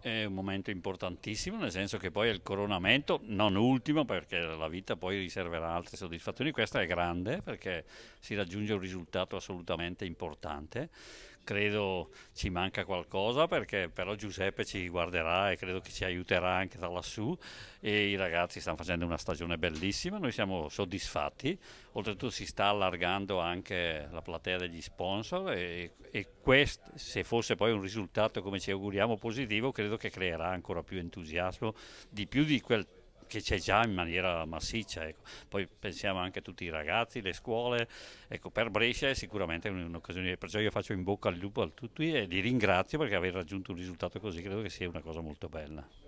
È un momento importantissimo, nel senso che poi è il coronamento, non ultimo, perché la vita poi riserverà altre soddisfazioni. Questa è grande perché si raggiunge un risultato assolutamente importante credo ci manca qualcosa perché però Giuseppe ci guarderà e credo che ci aiuterà anche da lassù e i ragazzi stanno facendo una stagione bellissima, noi siamo soddisfatti, oltretutto si sta allargando anche la platea degli sponsor e, e questo se fosse poi un risultato come ci auguriamo positivo credo che creerà ancora più entusiasmo di più di quel che c'è già in maniera massiccia. Ecco. Poi pensiamo anche a tutti i ragazzi, le scuole, ecco, per Brescia è sicuramente un'occasione, perciò io faccio in bocca al lupo a tutti e li ringrazio perché aver raggiunto un risultato così credo che sia una cosa molto bella.